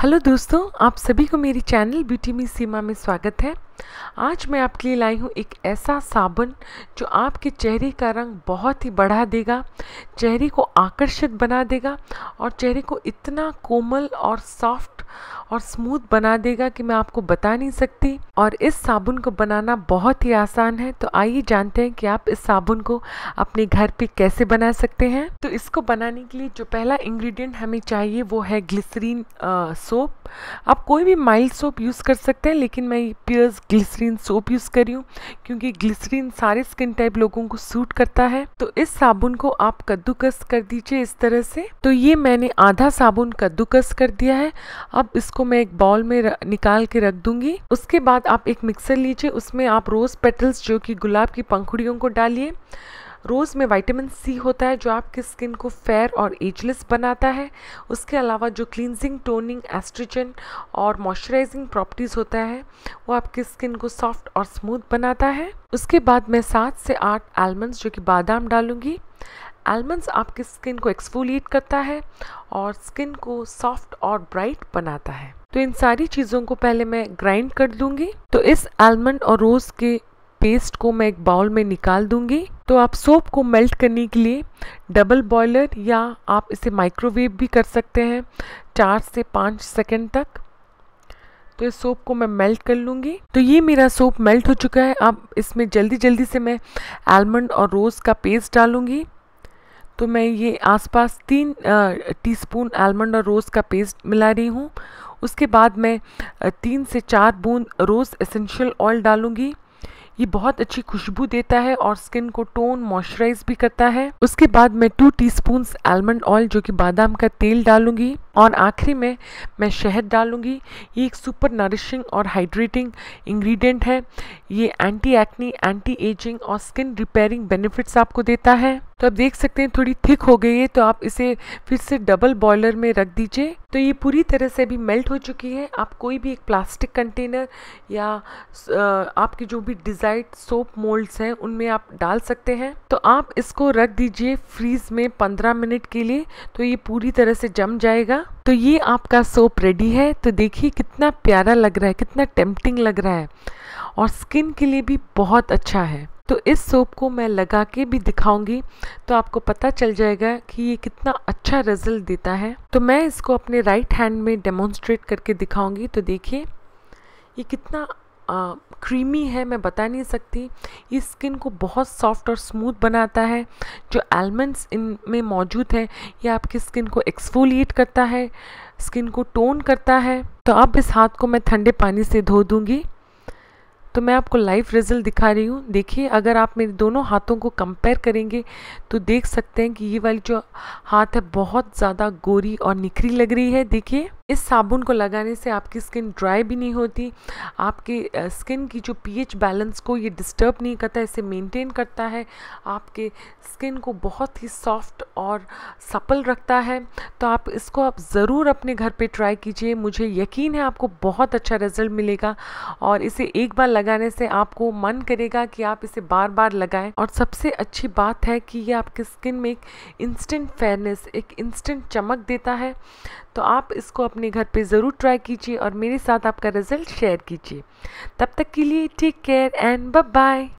hello दोस्तों आप सभी को मेरी चैनल ब्यूटी मी सीमा में स्वागत है आज मैं आपके लिए लाई हूँ एक ऐसा साबुन जो आपके चेहरे का रंग बहुत ही बढ़ा देगा चेहरे को आकर्षक बना देगा और चेहरे को इतना कोमल और सॉफ्ट और स्मूथ बना देगा कि मैं आपको बता नहीं सकती और इस साबुन को बनाना बहुत ही आसान है तो आइए जानते हैं कि आप इस साबुन को अपने घर पे कैसे बना सकते हैं तो इसको बनाने के लिए जो पहला इंग्रेडिएंट हमें चाहिए वो है ग्लिसरीन सोप आप कोई भी माइल्ड सोप यूज़ कर सकते हैं लेकिन मैं प्योर्स ग्लिसरीन सोप यूज़ कर रही हूँ क्योंकि ग्लिसरीन सारे स्किन टाइप लोगों को सूट करता है तो इस साबुन को आप कद्दूकस कर दीजिए इस तरह से तो ये मैंने आधा साबुन कद्दूकस कर दिया है अब इसको मैं एक बाउल में र, निकाल के रख दूंगी उसके बाद आप एक मिक्सर लीजिए उसमें आप रोज़ पेटल्स जो कि गुलाब की पंखुड़ियों को डालिए रोज़ में विटामिन सी होता है जो आपकी स्किन को फेयर और एजलेस बनाता है उसके अलावा जो क्लिनजिंग टोनिंग एस्ट्रोजन और मॉइस्चराइजिंग प्रॉपर्टीज़ होता है वो आपकी स्किन को सॉफ्ट और स्मूथ बनाता है उसके बाद मैं सात से आठ आलमंड्स जो कि बादाम डालूँगी आलमंड्स आपकी स्किन को एक्सफोलिएट करता है और स्किन को सॉफ्ट और ब्राइट बनाता है तो इन सारी चीज़ों को पहले मैं ग्राइंड कर दूंगी तो इस आलमंड और रोज़ के पेस्ट को मैं एक बाउल में निकाल दूंगी तो आप सोप को मेल्ट करने के लिए डबल बॉयलर या आप इसे माइक्रोवेव भी कर सकते हैं चार से पाँच सेकेंड तक तो इस सोप को मैं मेल्ट कर लूँगी तो ये मेरा सोप मेल्ट हो चुका है अब इसमें जल्दी जल्दी से मैं आलमंड और रोज़ का पेस्ट डालूँगी तो मैं ये आसपास तीन टीस्पून आलमंड और रोज़ का पेस्ट मिला रही हूँ उसके बाद मैं तीन से चार बूंद रोज़ एसेंशियल ऑयल डालूँगी ये बहुत अच्छी खुशबू देता है और स्किन को टोन मॉइस्चराइज भी करता है उसके बाद मैं two almond oil जो कि बादाम का तेल डालूंगी और आखिरी में मैं शहद डालूंगी ये एक सुपर नरिशिंग और हाइड्रेटिंग इंग्रेडिएंट है ये एंटी एक्नी एंटी एजिंग और स्किन रिपेयरिंग बेनिफिट्स आपको देता है तो आप देख सकते हैं थोड़ी थिक हो गई है तो आप इसे फिर से डबल बॉयलर में रख दीजिए तो ये पूरी तरह से अभी मेल्ट हो चुकी है आप कोई भी एक प्लास्टिक कंटेनर या आपके जो भी डिज़ाइड सोप मोल्ड्स हैं उनमें आप डाल सकते हैं तो आप इसको रख दीजिए फ्रीज में 15 मिनट के लिए तो ये पूरी तरह से जम जाएगा तो ये आपका सोप रेडी है तो देखिए कितना प्यारा लग रहा है कितना टेम्पटिंग लग रहा है और स्किन के लिए भी बहुत अच्छा है तो इस सोप को मैं लगा के भी दिखाऊंगी तो आपको पता चल जाएगा कि ये कितना अच्छा रिजल्ट देता है तो मैं इसको अपने राइट हैंड में डेमोन्स्ट्रेट करके दिखाऊंगी तो देखिए ये कितना आ, क्रीमी है मैं बता नहीं सकती ये स्किन को बहुत सॉफ्ट और स्मूथ बनाता है जो एलमंड्स इन में मौजूद है ये आपकी स्किन को एक्सफोलिएट करता है स्किन को टोन करता है तो अब इस हाथ को मैं ठंडे पानी से धो दूंगी तो मैं आपको लाइव रिज़ल्ट दिखा रही हूँ देखिए अगर आप मेरे दोनों हाथों को कंपेयर करेंगे तो देख सकते हैं कि ये वाली जो हाथ है बहुत ज़्यादा गोरी और निखरी लग रही है देखिए इस साबुन को लगाने से आपकी स्किन ड्राई भी नहीं होती आपके स्किन की जो पीएच बैलेंस को ये डिस्टर्ब नहीं करता इसे मेंटेन करता है आपके स्किन को बहुत ही सॉफ्ट और सपल रखता है तो आप इसको आप ज़रूर अपने घर पे ट्राई कीजिए मुझे यकीन है आपको बहुत अच्छा रिजल्ट मिलेगा और इसे एक बार लगाने से आपको मन करेगा कि आप इसे बार बार लगाएँ और सबसे अच्छी बात है कि ये आपके स्किन में एक इंस्टेंट फेयरनेस एक इंस्टेंट चमक देता है तो आप इसको अपने घर पे ज़रूर ट्राई कीजिए और मेरे साथ आपका रिज़ल्ट शेयर कीजिए तब तक के लिए टेक केयर एंड बाय